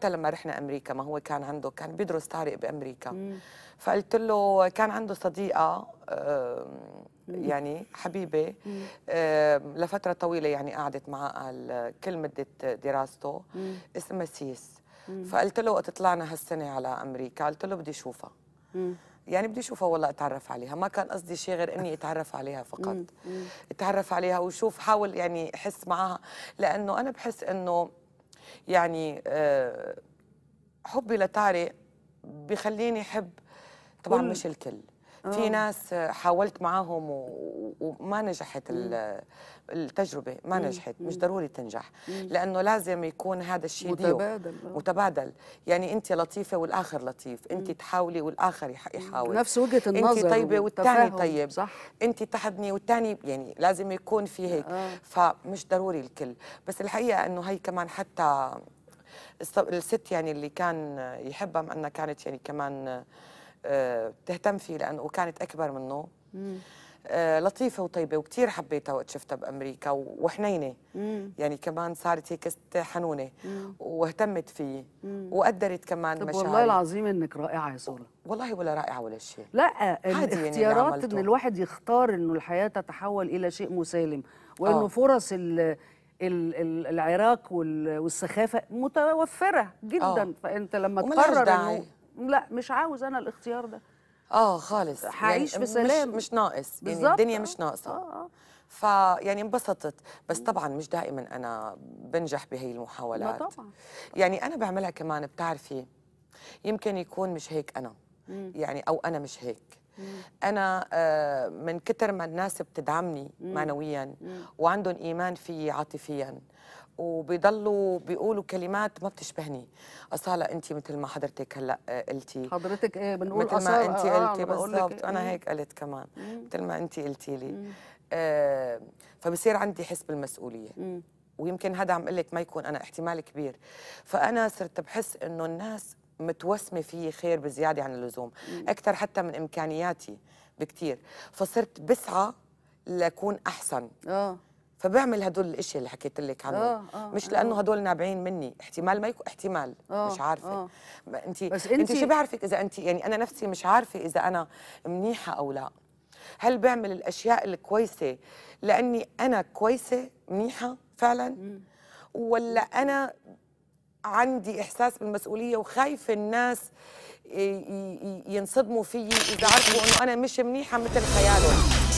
حتى لما رحنا امريكا ما هو كان عنده كان بيدرس طارق بامريكا مم. فقلت له كان عنده صديقه يعني حبيبه لفتره طويله يعني قعدت معه كل مده دراسته مم. اسمها سيس مم. فقلت له وقت طلعنا هالسنه على امريكا قلت له بدي اشوفها يعني بدي اشوفها والله اتعرف عليها ما كان قصدي شيء غير اني اتعرف عليها فقط اتعرف عليها وشوف حاول يعني احس معها لانه انا بحس انه يعني آه، حبي لطارق بخليني أحب طبعا مش الكل في آه. ناس حاولت معاهم وما نجحت التجربه ما نجحت مش ضروري تنجح لانه لازم يكون هذا الشيء متبادل آه. متبادل يعني انت لطيفه والاخر لطيف انت تحاولي والاخر يحاول نفس وجهه النظر انت طيبه والثاني طيب صح. انت تحضني والثاني يعني لازم يكون في هيك آه. فمش ضروري الكل بس الحقيقه انه هي كمان حتى الست يعني اللي كان يحبها مع انها كانت يعني كمان تهتم فيه لانه كانت اكبر منه مم. آه، لطيفة وطيبة وكثير حبيتها وقت شفتها بأمريكا وحنينة مم. يعني كمان صارت هيك حنونة مم. واهتمت فيه وقدرت كمان طب مشاعري والله العظيم إنك رائعة يا سوره والله ولا رائعة ولا شيء لا يعني الاختيارات يعني إن الواحد يختار إنه الحياة تتحول إلى شيء مسالم وإنه آه. فرص ال العراق والسخافة متوفرة جدا أوه. فأنت لما تقرر إنه لا مش عاوز انا الاختيار ده اه خالص يعني هعيش يعني بسلام مش, مش ناقص يعني الدنيا آه، مش ناقصه آه. آه. فيعني انبسطت بس طبعا مش دائما انا بنجح بهي المحاولات طبعا. يعني انا بعملها كمان بتعرفي يمكن يكون مش هيك انا يعني او انا مش هيك انا آه، من كتر ما الناس بتدعمني معنويا وعندهم ايمان فيي عاطفيا وبيضلوا بيقولوا كلمات ما بتشبهني اصاله انت مثل ما حضرتك هلا آه، قلتي حضرتك ايه بنقول مثل ما انت آه، قلتي بالضبط انا إيه. هيك قلت كمان إيه. مثل ما انت قلتي لي إيه. آه فبصير عندي حس بالمسؤوليه ويمكن هذا عم اقول لك ما يكون انا احتمال كبير فانا صرت بحس انه الناس متوسمه في خير بزياده عن اللزوم اكثر حتى من امكانياتي بكثير فصرت بسعى لاكون احسن اه فبعمل هدول الاشياء اللي حكيت لك عنهم آه، آه، مش آه، لانه هدول نابعين مني احتمال ما يكون احتمال مش عارفه انت انت شو بعرفك اذا انت يعني انا نفسي مش عارفه اذا انا منيحه او لا هل بعمل الاشياء الكويسه لاني انا كويسه منيحه فعلا ولا انا عندي احساس بالمسؤوليه وخايفه الناس ينصدموا فيي اذا عرفوا انه انا مش منيحه مثل خيالهم